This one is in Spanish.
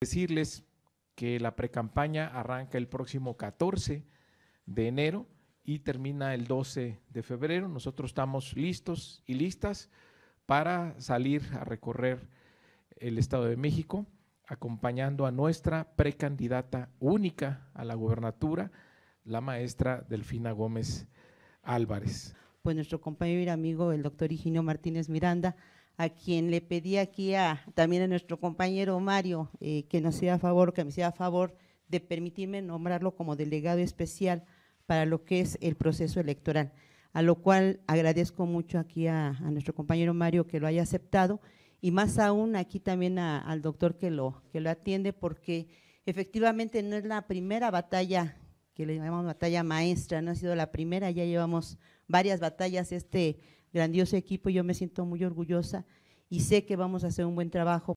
decirles que la precampaña arranca el próximo 14 de enero y termina el 12 de febrero. Nosotros estamos listos y listas para salir a recorrer el Estado de México acompañando a nuestra precandidata única a la gubernatura, la maestra Delfina Gómez Álvarez. Pues nuestro compañero y amigo, el doctor Higinio Martínez Miranda, a quien le pedí aquí a, también a nuestro compañero Mario eh, que nos a favor, que me a favor de permitirme nombrarlo como delegado especial para lo que es el proceso electoral, a lo cual agradezco mucho aquí a, nuestro compañero Mario que lo haya aceptado y más aún aquí también al doctor que lo, que lo atiende porque efectivamente no es la primera batalla que le llamamos batalla maestra, no ha sido la primera, ya llevamos varias batallas este grandioso equipo, yo me siento muy orgullosa y sé que vamos a hacer un buen trabajo